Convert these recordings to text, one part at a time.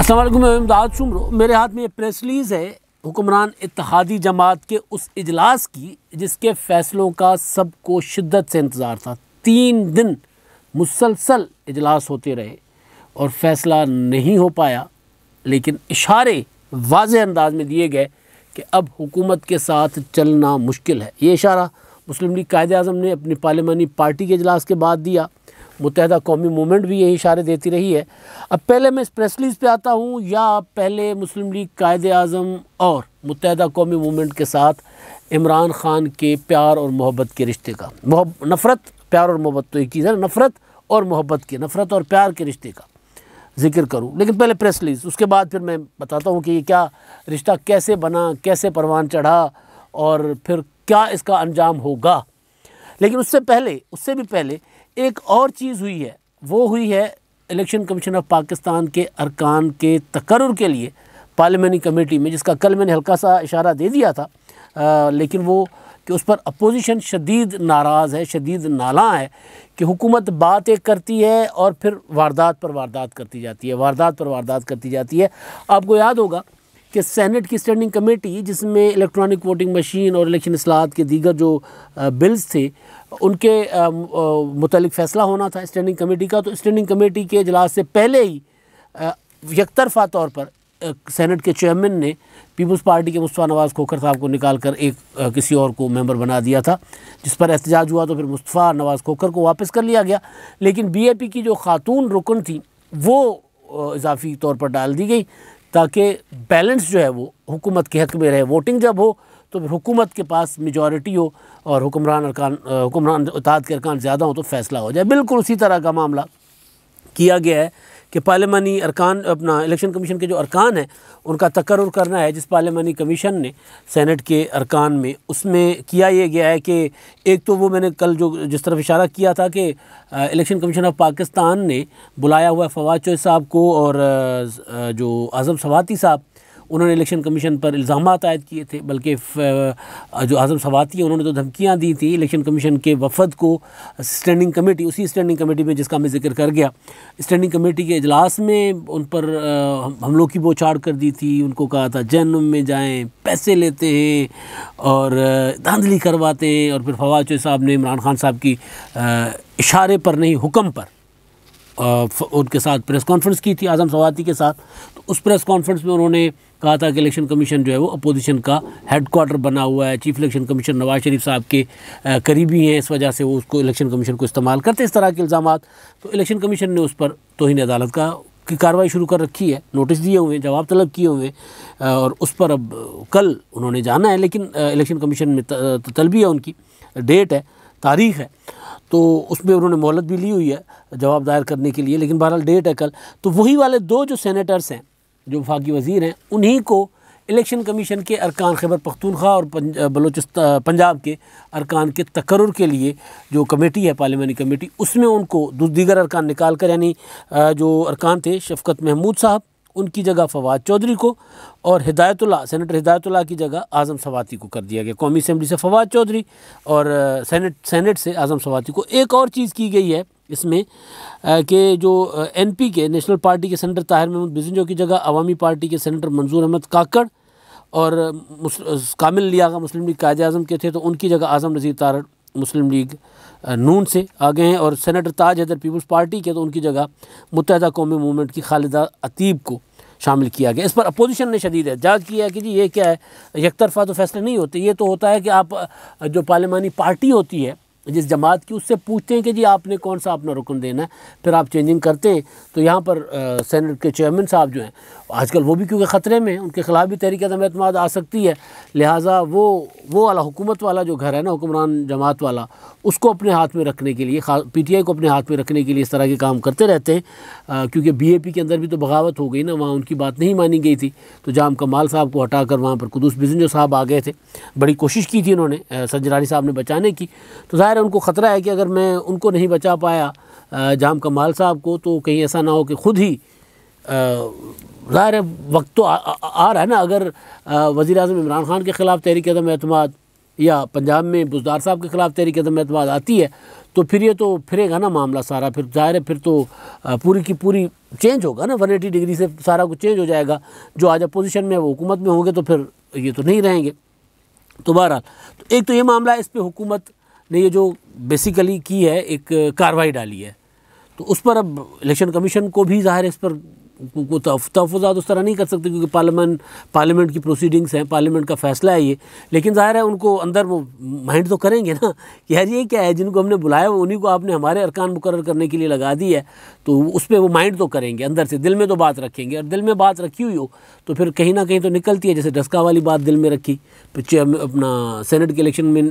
असलम मैं इमदाद मेरे हाथ में ये प्रेस रिलीज़ है हुक्मरान इतिहादी जमात के उस इजलास की जिसके फ़ैसलों का सबको शिद्दत से इंतज़ार था तीन दिन मुसलसल इजलास होते रहे और फ़ैसला नहीं हो पाया लेकिन इशारे वाज अंदाज में दिए गए कि अब हुकूमत के साथ चलना मुश्किल है ये इशारा मुस्लिम लीग कायद अजम ने अपनी पार्लियामानी पार्टी के अजलास के बाद दिया मुतहदा कौमी मूवमेंट भी यही इशारे देती रही है अब पहले मैं इस रिलीज़ पे आता हूँ या पहले मुस्लिम लीग कायद अज़म और मुतहदा कौमी मूवमेंट के साथ इमरान ख़ान के प्यार और मोहब्बत के रिश्ते का नफ़रत प्यार और मोहब्बत तो एक चीज़ है नफ़रत और मोहब्बत की नफ़रत और प्यार के रिश्ते का जिक्र करूँ लेकिन पहले प्रेस रिलीज उसके बाद फिर मैं बताता हूँ कि ये क्या रिश्ता कैसे बना कैसे परवान चढ़ा और फिर क्या इसका अंजाम होगा लेकिन उससे पहले उससे भी पहले एक और चीज़ हुई है वो हुई है इलेक्शन कमीशन ऑफ पाकिस्तान के अरकान के तकर के लिए पार्लियामानी कमेटी में जिसका कल मैंने हल्का सा इशारा दे दिया था आ, लेकिन वो कि उस पर अपोजिशन शदीद नाराज़ है शदीद नाला है कि हुकूमत बात एक करती है और फिर वारदात पर वारदात करती जाती है वारदात पर वारदात करती जाती है आपको याद होगा कि सेनेट की स्टैंडिंग कमेटी जिसमें इलेक्ट्रॉनिक वोटिंग मशीन और इलेक्शन असलाहत के दीगर जो बिल्स थे उनके मुतल फ़ैसला होना था स्टैंडिंग कमेटी का तो स्टैंडिंग कमेटी के अजलास से पहले ही यकतरफा तौर पर सेनेट के चेयरमैन ने पीपल्स पार्टी के मुस्तफ़ा नवाज़ खोखर साहब को निकाल कर एक आ, किसी और को मेंबर बना दिया था जिस पर एहतजाज हुआ तो फिर मुस्तफ़ा नवाज़ खोखर को वापस कर लिया गया लेकिन बीएपी की जो खातून रुकन थी वो इजाफी तौर पर डाल दी गई ताकि बैलेंस जो है वो हुकूमत के हक में रहे वोटिंग जब हो तो हुकूमत के पास मेजॉरिटी हो और हुक्मरान अरकान हुक्मरान उताद के अरकान ज़्यादा हो तो फैसला हो जाए बिल्कुल उसी तरह का मामला किया गया है कि पार्लियामानी अरकान अपना इलेक्शन कमीशन के जो अरकान हैं उनका तकर करना है जिस पार्लियामानी कमीशन ने सेनेट के अरकान में उसमें किया ये गया है कि एक तो वो मैंने कल जो जिस तरफ इशारा किया था कि इलेक्शन कमीशन ऑफ पाकिस्तान ने बुलाया हुआ फवाद चोई साहब को और जो आज़म सवाती साहब उन्होंने इलेक्शन कमीशन पर इल्ज़ाम आयद किए थे बल्कि जो आज़म सवाती हैं उन्होंने तो धमकियाँ दी थी इलेक्शन कमीशन के वफद को स्टैंडिंग कमेटी उसी स्टैंडिंग कमेटी में जिसका मैं जिक्र कर गया स्टैंडिंग कमेटी के अजलास में उन पर हमलों की बोछाड़ कर दी थी उनको कहा था जन्म में जाएँ पैसे लेते हैं और धांधली करवाते हैं और फिर फवाद साहब ने इमरान खान साहब की इशारे पर नहीं हुक्म पर उनके साथ प्रेस कॉन्फ्रेंस की थी आज़म सवाती के साथ तो उस प्रेस कॉन्फ्रेंस में उन्होंने कहा था कि इलेक्शन कमीशन जो है वो अपोजिशन का हेडकोार्टर बना हुआ है chief election commission Nawaz Sharif साहब के करीबी हैं इस वजह से वो उसको इलेक्शन कमीशन को इस्तेमाल करते इस तरह के इल्ज़ाम तो इलेक्शन कमीशन ने उस पर तोहन अदालत का की कार्रवाई शुरू कर रखी है नोटिस दिए हुए हैं जवाब तलब किए हुए हैं और उस पर अब कल उन्होंने जाना है लेकिन इलेक्शन कमीशन में तलबी है उनकी डेट है तारीख है तो उसमें उन्होंने मोहलत भी ली हुई है जवाब दायर करने के लिए लेकिन बहरहाल डेट है कल तो वही वाले दो जो सेनेटर्स हैं जो वफाकी वजीर हैं उन्हीं को इलेक्शन कमीशन के अरकान खैबर पख्तूनख्वा और बलोचिस्त पंजाब के अरकान के तकर के लिए जो कमेटी है पार्लियामानी कमेटी उसमें उनको दीगर अरकान निकाल कर यानी जो अरकान थे शफकत महमूद साहब उनकी जगह फवाद चौधरी को और हिदायतुल्ला सेनेटर हिदायतुल्ला की जगह आज़म सवाती को कर दिया गया कौमी असम्बली से फवाद चौधरी और सेनेट सेनेट से आज़म सवाती को एक और चीज़ की गई है इसमें कि जो एन पी के नेशनल पार्टी के सेनेटर ताहिर महमूद बिजनजो की जगह अवामी पार्टी के सेनेटर मंजूर अहमद काकड़ और कामिल लियागा मुस्लिम लीग कायद अजम के थे तो उनकी जगह आज़म नज़ीर तारड़ मुस्लिम लीग नून से आगे हैं और senator Taj Haider peoples party के तो उनकी जगह मुतहदा कौमी मूवमेंट की खालिदा अतीब को शामिल किया गया इस पर अपोजिशन ने शदीद एहतजाज किया कि जी ये क्या है एक तरफा तो फैसले नहीं होते ये तो होता है कि आप जो पार्लियामानी पार्टी होती है जिस जमात की उससे पूछते हैं कि जी आपने कौन सा अपना रुकन देना है फिर आप चेंजिंग करते हैं तो यहाँ पर सेनेट के चेयरमैन साहब जो हैं आजकल वो भी क्योंकि ख़तरे में हैं उनके ख़िलाफ़ भी तहरीक दम अतमाद आ सकती है लिहाजा वो वो वाला हुकूमत वाला जो घर है ना हुक्मरान जमात वाला उसको अपने हाथ में रखने के लिए पीटीआई को अपने हाथ में रखने के लिए इस तरह के काम करते रहते हैं क्योंकि बीएपी के अंदर भी तो बगावत हो गई ना वहाँ उनकी बात नहीं मानी गई थी तो जाम कमाल साहब को हटा कर वहाँ पर बिजन बिजनजो साहब आ गए थे बड़ी कोशिश की थी उन्होंने सज्जरानी साहब ने बचाने की तो ज़ाहिर है उनको ख़तरा है कि अगर मैं उनको नहीं बचा पाया जाम कमाल साहब को तो कहीं ऐसा ना हो कि खुद ही ज़ाहिर वक्त तो आ, आ, आ रहा है ना अगर वज़ी अजम इमरान खान के ख़िलाफ़ तहरीक अदम अतमाद या पंजाब में बुजदार साहब के ख़िलाफ़ तहरीक कदम एतमाद आती है तो फिर ये तो फिरेगा ना मामला सारा फिर जाहिर है फिर तो पूरी की पूरी चेंज होगा ना वन एटी डिग्री से सारा कुछ चेंज हो जाएगा जो आज अपोजिशन में वो हुकूमत में होंगे तो फिर ये तो नहीं रहेंगे तो बहरहाल तो एक तो ये मामला है इस पर हुकूमत ने ये जो बेसिकली की है एक कार्रवाई डाली है तो उस पर अब इलेक्शन कमीशन को भी ज़ाहिर इस पर को तहफात उस तरह नहीं कर सकते क्योंकि पार्लियामेंट पार्लियामेंट की प्रोसीडिंग्स हैं पार्लियामेंट का फैसला है ये लेकिन ज़ाहिर है उनको अंदर वो माइंड तो करेंगे ना कि यार ये क्या है जिनको हमने बुलाया वो उन्हीं को आपने हमारे अरकान मुकर करने के लिए लगा दी है तो उस पर वो माइंड तो करेंगे अंदर से दिल में तो बात रखेंगे और दिल में बात रखी हुई हो तो फिर कहीं ना कहीं तो निकलती है जैसे डस्का वाली बात दिल में रखी पिछले अपना सेनेट के इलेक्शन में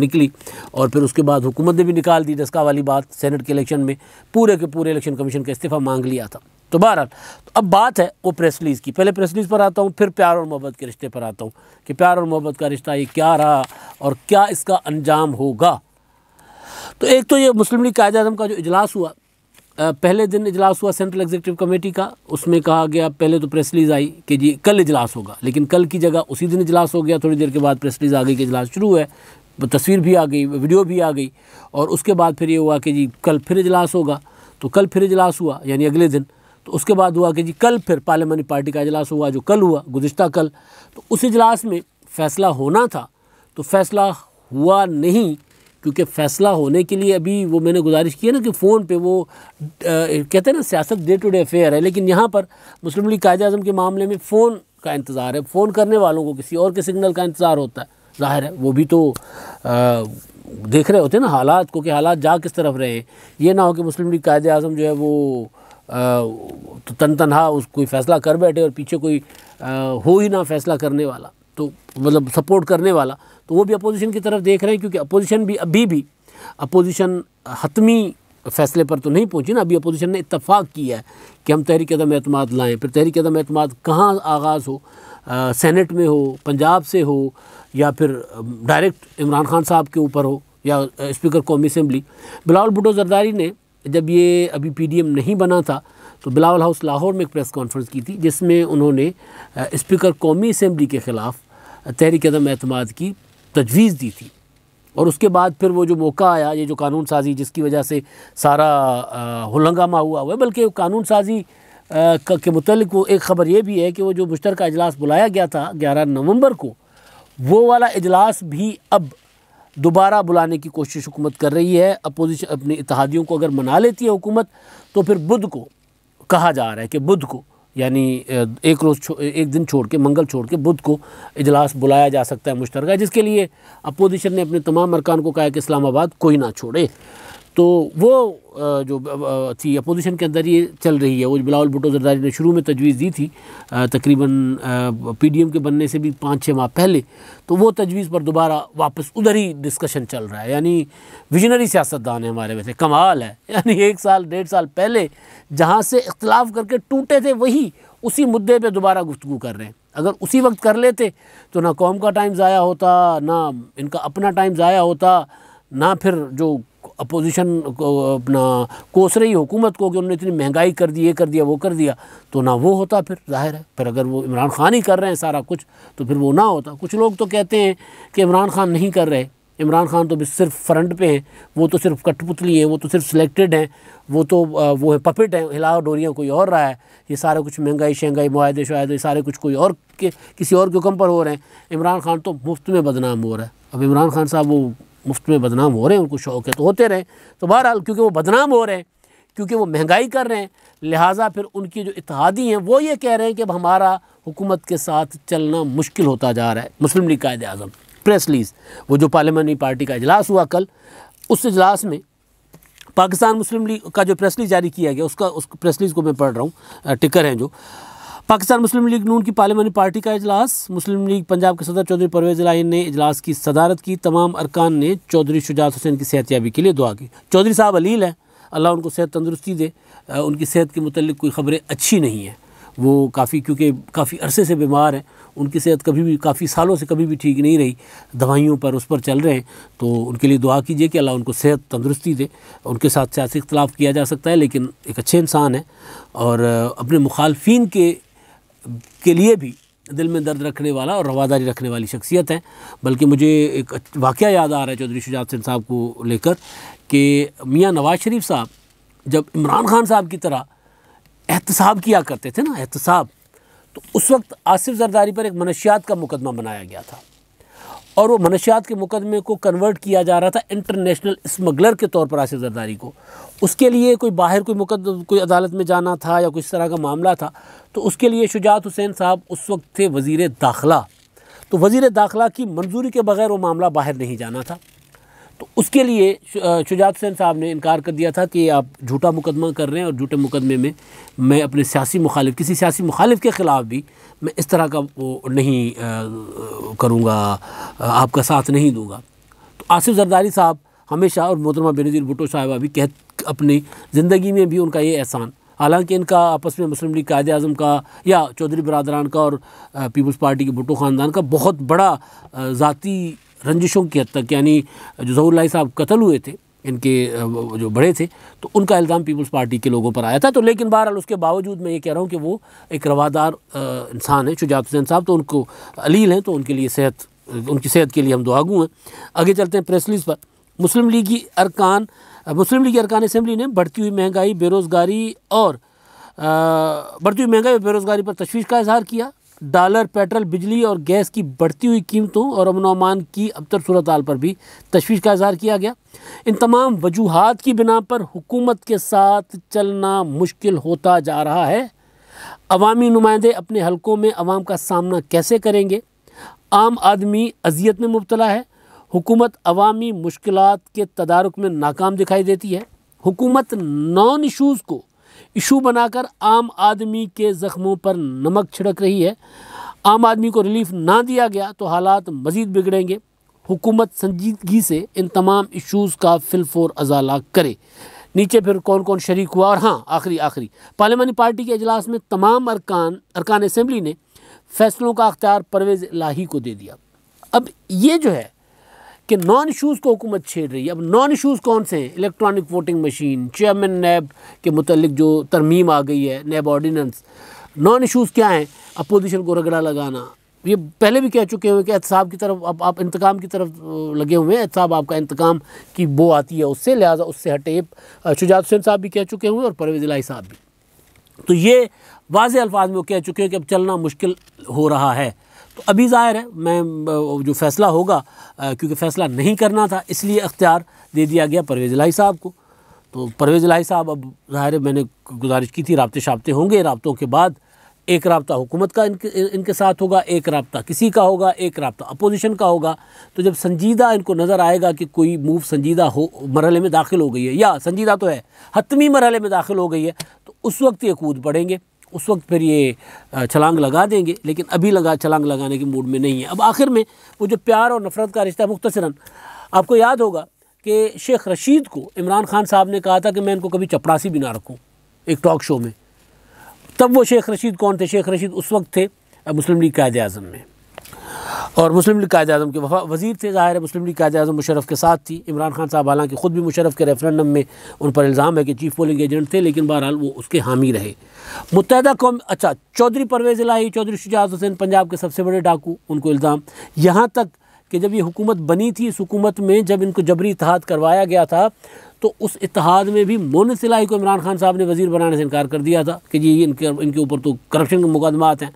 निकली और फिर उसके बाद हुकूमत ने भी निकाल दी डस्का वाली बात सेनेट के इलेक्शन में पूरे के पूरे इलेक्शन कमीशन का इस्तीफ़ा मांग लिया था तो बहरहाल तो अब बात है वो प्रेस रिलीज़ की पहले प्रेस रिलीज़ पर आता हूँ फिर प्यार और मोहब्बत के रिश्ते पर आता हूँ कि प्यार और मोहब्बत का रिश्ता ये क्या रहा और क्या इसका अंजाम होगा तो एक तो ये मुस्लिम लीग कायद अजम का जो इजलास हुआ पहले दिन इजलास हुआ सेंट्रल एग्जीक्यूटिव कमेटी का उसमें कहा गया पहले तो प्रेस रिलीज़ आई कि जी कल इजलास होगा लेकिन कल की जगह उसी दिन इजलास हो गया थोड़ी देर के बाद प्रेस रिलीज़ आ गई कि इजलास शुरू है तस्वीर भी आ गई वीडियो भी आ गई और उसके बाद फिर ये हुआ कि जी कल फिर इजलास होगा तो कल फिर इजलास हुआ यानी अगले दिन तो उसके बाद हुआ कि जी कल फिर पार्लियामानी पार्टी का अजलास हुआ जो कल हुआ गुजशत कल तो उस इजलास में फ़ैसला होना था तो फ़ैसला हुआ नहीं क्योंकि फ़ैसला होने के लिए अभी वो मैंने गुजारिश की है ना कि फ़ोन पे वो आ, कहते हैं ना सियासत डे टू डे अफेयर है लेकिन यहाँ पर मुस्लिम लीग कायद अजम के मामले में फ़ोन का इंतज़ार है फ़ोन करने वालों को किसी और के सिग्नल का इंतज़ार होता है ज़ाहिर है वो भी तो आ, देख रहे होते हैं ना हालात को कि हालात जा किस तरफ रहे हैं ये ना हो कि मुस्लिम लीग कायद अजम जो है वो तो तन तनहा उस कोई फैसला कर बैठे और पीछे कोई आ, हो ही ना फैसला करने वाला तो मतलब सपोर्ट करने वाला तो वो भी अपोजिशन की तरफ देख रहे हैं क्योंकि अपोजिशन भी अभी भी अपोजिशन हतमी फैसले पर तो नहीं पहुंची ना अभी अपोजिशन ने इतफ़ाक़ किया है कि हम तहरीक अदम अतमाद लाएँ फिर तहरीक अदम अतमाद कहाँ आगाज़ हो आ, सेनेट में हो पंजाब से हो या फिर डायरेक्ट इमरान खान साहब के ऊपर हो या स्पीकर कौमी असम्बली बिलावल भुटो जरदारी ने जब ये अभी पीडीएम नहीं बना था तो बिलावल हाउस लाहौर में एक प्रेस कॉन्फ्रेंस की थी जिसमें उन्होंने स्पीकर कौमी असम्बली के ख़िलाफ़ तहरीक अदम अतमाद की तजवीज़ दी थी और उसके बाद फिर वो जो मौका आया ये जो कानून साजी जिसकी वजह से सारा हंगामा हुआ हुआ है बल्कि कानून साजी के मतलब वो एक ख़बर ये भी है कि वो जो मुश्तर अजलास बुलाया गया था ग्यारह नवंबर को वो वाला इजलास भी अब दोबारा बुलाने की कोशिश हुकूमत कर रही है अपोजिशन अपने इतिहादियों को अगर मना लेती है हुकूमत तो फिर बुध को कहा जा रहा है कि बुध को यानी एक रोज़ एक दिन छोड़ के मंगल छोड़ के बुध को इजलास बुलाया जा सकता है मुश्तर जिसके लिए अपोजिशन ने अपने तमाम अरकान को कहा कि इस्लामाबाद कोई ना छोड़े तो वो जो थी अपोजिशन के अंदर ये चल रही है वो बिलावल भुटो जरदारी ने शुरू में तजवीज़ दी थी तकरीबन पीडीएम के बनने से भी पाँच छः माह पहले तो वो तजवीज़ पर दोबारा वापस उधर ही डिस्कशन चल रहा है यानी विजनरी सियासतदान है हमारे वैसे कमाल है यानी एक साल डेढ़ साल पहले जहाँ से इख्तलाफ करके टूटे थे वही उसी मुद्दे पर दोबारा गुफ्तु कर रहे हैं अगर उसी वक्त कर लेते तो ना कौम का टाइम ज़ाया होता ना इनका अपना टाइम ज़ाया होता ना फिर जो अपोजिशन को अपना कोस रही हुकूमत को कि उन्होंने इतनी महंगाई कर दी ये कर दिया वो कर दिया तो ना वो होता फिर जाहिर है फिर अगर वो इमरान खान ही कर रहे हैं सारा कुछ तो फिर वो ना होता कुछ लोग तो कहते हैं कि इमरान खान नहीं कर रहे इमरान खान तो सिर्फ फ्रंट पे हैं वो तो सिर्फ कठपुतली हैं वो तो सिर्फ सिलेक्टेड हैं वो तो वो है पपेट हैं हिला डोरियाँ कोई और रहा है ये सारा कुछ महंगाई शहंगाई माहदे शाहदे सारे कुछ कोई और के किसी और के हुक्म पर हो रहे हैं इमरान खान तो मुफ्त में बदनाम हो रहा है अब इमरान खान साहब वो मुफ्त में बदनाम हो रहे हैं उनको शौक है तो होते रहें तो बहरहाल क्योंकि वो बदनाम हो रहे हैं क्योंकि वो महंगाई कर रहे हैं लिहाजा फिर उनकी जो इतिहादी हैं वो ये कह रहे हैं कि अब हमारा हुकूमत के साथ चलना मुश्किल होता जा रहा है मुस्लिम लीग कायद अजम प्रेस लीज वो जो पार्लियामानी पार्टी का अजलास हुआ कल उस इजलास में पाकिस्तान मुस्लिम लीग का जो प्रेस लीज जारी किया गया उसका उस प्रेस लीज को मैं पढ़ रहा हूँ टिकर हैं जो पाकिस्तान मुस्लिम लीग नून की पार्लियामानी पार्टी का अजलास मुस्लिम लीग पंजाब के सदर चौधरी परवेज लाइन ने अजलास की सदारत की तमाम अरकान ने चौधरी शुजात हुसैन की सेहतियाबी के लिए दुआ की चौधरी साहब अलील हैं अल्लाह उनको सेहत तंदरुस्ती दे उनकी सेहत के मतलब कोई ख़बरें अच्छी नहीं हैं वो काफ़ी क्योंकि काफ़ी अरसे से बीमार हैं उनकी सेहत कभी भी काफ़ी सालों से कभी भी ठीक नहीं रही दवाइयों पर उस पर चल रहे हैं तो उनके लिए दुआ कीजिए कि अल्लाह उनको सेहत तंदरुस्ती दे उनके साथ सियासी इख्तलाफ किया जा सकता है लेकिन एक अच्छे इंसान हैं और अपने मुखालफी के के लिए भी दिल में दर्द रखने वाला और रवादारी रखने वाली शख्सियत है बल्कि मुझे एक वाक़ याद आ रहा है चौधरी शुजात सिंह साहब को लेकर कि मियाँ नवाज शरीफ साहब जब इमरान खान साहब की तरह एहतसाब किया करते थे ना एहतसाब तो उस वक्त आसिफ जरदारी पर एक मनशियात का मुकदमा बनाया गया था और वो मनशियात के मुकदमे को कन्वर्ट किया जा रहा था इंटरनेशनल स्मगलर के तौर पर आसिफ जरदारी को उसके लिए कोई बाहर कोई मुकद कोई अदालत में जाना था या कुछ तरह का मामला था तो उसके लिए शुजात हुसैन साहब उस वक्त थे वज़ी दाखिला तो वज़ी दाखिला की मंजूरी के बगैर वो मामला बाहर नहीं जाना था तो उसके लिए शुजात हुसैन साहब ने इनकार कर दिया था कि आप झूठा मुकदमा कर रहे हैं और झूठे मुकदमे में मैं अपने सियासी मुखालिफ किसी सियासी मुखालिफ के ख़िलाफ़ भी मैं इस तरह का वो नहीं करूँगा आपका साथ नहीं दूँगा तो आसिफ जरदारी साहब हमेशा और मोहतरमा बेनज़ीर भुटो साहबा भी कह अपनी ज़िंदगी में भी उनका ये एहसान हालांकि इनका आपस में मुस्लिम लीग कायद अजम का या चौधरी बरदरान का और पीपल्स पार्टी के भुटो ख़ानदान का बहुत बड़ा ज़ाती रंजिशों की हद तक यानी जो जहूरलाई साहब कत्ल हुए थे इनके जो बड़े थे तो उनका इल्ज़ाम पीपल्स पार्टी के लोगों पर आया था तो लेकिन बहरहाल उसके बावजूद मैं ये कह रहा हूँ कि वो एक रवादार इंसान है शुजात हुसैन साहब तो उनको अलील हैं तो उनके लिए सेहत उनकी सेहत के लिए हम दुआगू हैं आगे चलते हैं प्रेस लिस्ट पर मुस्लिम लीग की अरकान मुस्लिम लीग अरकान असम्बली ने बढ़ती हुई महंगाई बेरोज़गारी और बढ़ती हुई महंगाई और बेरोज़गारी पर तशवीश का इजहार किया डॉलर पेट्रोल बिजली और गैस की बढ़ती हुई कीमतों और अमन अमान की अबतर सूरत हाल पर भी तशवीश का इजहार किया गया इन तमाम वजूहत की बिना पर हुकूमत के साथ चलना मुश्किल होता जा रहा है अवामी नुमाइंदे अपने हलकों में आवाम का सामना कैसे करेंगे आम आदमी अजियत में मुबतला है हुकूमत अवामी मुश्किल के तदारक में नाकाम दिखाई देती है हुकूमत नॉन इशूज़ को इशू बनाकर आम आदमी के ज़ख्मों पर नमक छिड़क रही है आम आदमी को रिलीफ ना दिया गया तो हालात मज़ीद बिगड़ेंगे हुकूमत संजीदगी से इन तमाम इशूज़ का फिलफोर अजाला करे नीचे फिर कौन कौन शरीक हुआ और हाँ आखिरी आखिरी पार्लियामानी पार्टी के अजलास में तमाम अरकान अरकान असम्बली ने फैसलों का अख्तियार परवेज़ लाही को दे दिया अब ये जो है कि नॉन इशूज़ को हुकूमत छेड़ रही है अब नॉन इशूज़ कौन से हैं electronic voting machine chairman NAB के मतलब जो तरमीम आ गई है नैब ऑर्डीनेंस नॉन इशूज़ क्या हैं अपोजिशन को रगड़ा लगाना ये पहले भी कह चुके हुए कि एहतसाब की तरफ अब आप इंतकाम की तरफ लगे हुए हैं एहतसाब आपका इंतकाम की वो आती है उससे लिहाजा उससे हटे शुजात हुसैन साहब भी कह चुके हुए और परवेज लाई साहब भी तो ये वाज अल्फाज में वो कह चुके हैं कि अब चलना मुश्किल हो रहा है तो अभी ज़ाहिर है मैं जो फ़ैसला होगा क्योंकि फ़ैसला नहीं करना था इसलिए अख्तियार दे दिया गया परवेज़ लाई साहब को तो परवेज़ लाई साहब अब ज़ाहिर है मैंने गुजारिश की थी रबते शाबते होंगे रबतों के बाद एक रबता हुकूमत का इनके इनके साथ होगा एक रबता किसी का होगा एक रबता अपोजिशन का होगा तो जब संजीदा इनको नज़र आएगा कि कोई मूव संजीदा हो मरहल में दाखिल हो गई है या संजीदा तो है हतमी मरहल में दाखिल हो गई है तो उस वक्त ये कूद पड़ेंगे उस वक्त फिर ये छलांग लगा देंगे लेकिन अभी लगा छलांग लगाने के मूड में नहीं है अब आखिर में वो जो प्यार और नफ़रत का रिश्ता मुख्तसरा आपको याद होगा कि शेख रशीद को इमरान खान साहब ने कहा था कि मैं इनको कभी चपरासी भी ना रखूँ एक टॉक शो में तब वो शेख रशीद कौन थे शेख रशीद उस वक्त थे मुस्लिम लीग कायद अजम में और मुस्लिम लीग कायद अजम के वफा वजीर थे ज़ाहिर है मुस्लिम लीग कायद अजम मुशरफ के साथ थी इमरान खान साहब हालांकि खुद भी मुशरफ के रेफरेंडम में उन पर इल्ज़ाम है कि चीफ पोलिंग एजेंट थे लेकिन बहरहाल वो उसके हामी रहे मुतहदा कौम अच्छा चौधरी परवेज़ लाही चौधरी शुजात हुसैन पंजाब के सबसे बड़े डाकू उनको इल्ज़ाम यहाँ तक कि जब ये हुकूमत बनी थी इस हुकूमत में जब इनको जबरी इतिहाद करवाया गया था तो उस इतिहाद में भी मोन सिलाई को इमरान खान साहब ने वज़ी बनाने से इनकार कर दिया था कि जी इनके इनके ऊपर तो करप्शन के मुकदमात हैं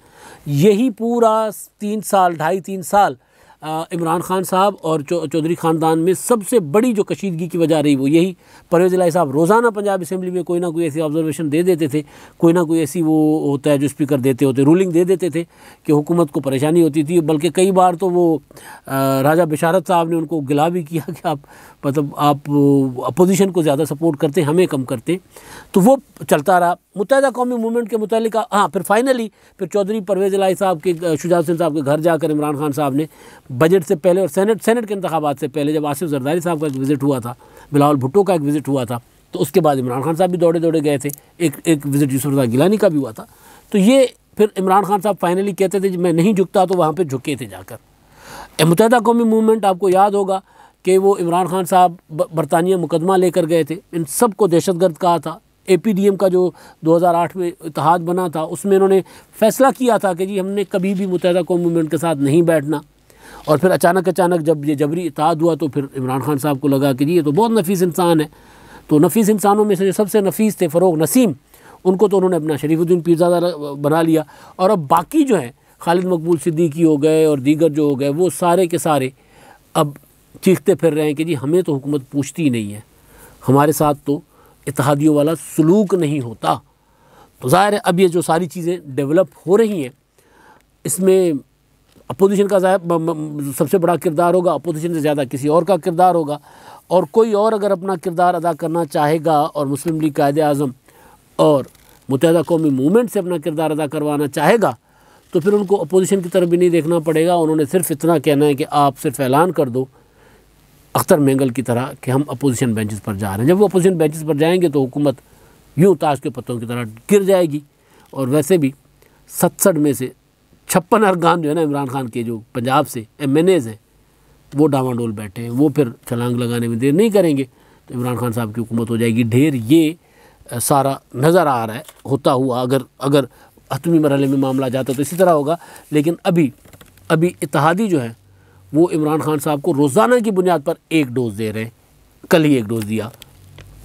यही पूरा तीन साल ढाई तीन साल इमरान खान साहब और चौधरी ख़ानदान में सबसे बड़ी जो कशीदगी की वजह रही वो यही परवेज़ लाई साहब रोज़ाना पंजाब असम्बली में कोई ना कोई ऐसी ऑब्जर्वेशन दे देते थे कोई ना कोई ऐसी वो होता है जो स्पीकर देते होते रूलिंग दे देते थे कि हुकूमत को परेशानी होती थी बल्कि कई बार तो वो आ, राजा बिशारत साहब ने उनको गिला भी किया कि आप मतलब आप अपोजिशन को ज़्यादा सपोर्ट करते हमें कम करते तो वो चलता रहा मुतहदा कौमी मूवमेंट के मुतल हाँ फिर फाइनली फिर चौधरी परवेज़ लाई साहब के शुजात सिंह साहब के घर जाकर इमरान खान साहब ने बजट से पहले और सैनट सैनट के इंतबात से पहले जब आसिफ जरदारी साहब का एक विज़िट हुआ था बिलावल भुट्टो का एक विज़िट हुआ था तो उसके बाद इमरान खान साहब भी दौड़े दौड़े गए थे एक एक विज़िट यूसुफ गिलानी का भी हुआ था तो ये फिर इमरान खान साहब फाइनली कहते थे मैं नहीं झुकता तो वहाँ पर झुके थे जाकर मुतहदा कौमी मूवमेंट आपको याद होगा कि वो इमरान खान साहब बरतानिया मुकदमा लेकर गए थे इन सब को दहशतगर्द कहा था एपीडीएम का जो 2008 में इतिहाद बना था उसमें इन्होंने फैसला किया था कि जी हमने कभी भी मुतहदा कौम मूवमेंट के साथ नहीं बैठना और फिर अचानक अचानक जब ये जबरी इतिहाद हुआ तो फिर इमरान खान साहब को लगा कि जी ये तो बहुत नफीस इंसान है तो नफीस इंसानों में से जो सबसे नफीस थे फ़रोग नसीम उनको तो उन्होंने अपना शरीफुद्दीन पीरजादा बना लिया और अब बाकी जो हैं खालिद मकबूल सिद्दीकी हो गए और दीगर जो हो गए वो सारे के सारे अब चीखते फिर रहे हैं कि जी हमें तो हुकूमत पूछती ही नहीं है हमारे साथ तो इतिहादियों वाला सलूक नहीं होता तो ज़ाहिर है अब ये जो सारी चीज़ें डेवलप हो रही हैं इसमें अपोजिशन का सबसे बड़ा किरदार होगा अपोजिशन से ज़्यादा किसी और का किरदार होगा और कोई और अगर अपना किरदार अदा करना चाहेगा और मुस्लिम लीग कायद अज़म और मुतहदा कौमी मूवमेंट से अपना किरदार अदा करवाना चाहेगा तो फिर उनको अपोजिशन की तरफ भी नहीं देखना पड़ेगा उन्होंने सिर्फ इतना कहना है कि आप सिर्फ ऐलान कर दो अख्तर मैंगल की तरह कि हम अपोजिशन बेंचेस पर जा रहे हैं जब वो अपोजिशन बेंचेस पर जाएंगे तो हुकूमत यूँ ताश के पत्तों की तरह गिर जाएगी और वैसे भी सत्सठ में से छप्पन अरगान जो है ना इमरान खान के जो पंजाब से एम एन एज़ हैं वो डावाडोल बैठे हैं वो फिर छलांग लगाने में देर नहीं करेंगे तो इमरान खान साहब की हुकूमत हो जाएगी ढेर ये सारा नज़र आ रहा है होता हुआ अगर अगर हतमी मरहल में मामला जाता तो इसी तरह होगा लेकिन अभी अभी इतिहादी जो है वो इमरान खान साहब को रोज़ाना की बुनियाद पर एक डोज़ दे रहे हैं कल ही एक डोज़ दिया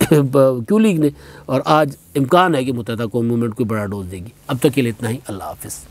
क्यों लीग ने और आज इम्कान है कि मुतहदा कौम मूवमेंट को बड़ा डोज देगी अब तक के लिए इतना ही अल्लाह हाफिज़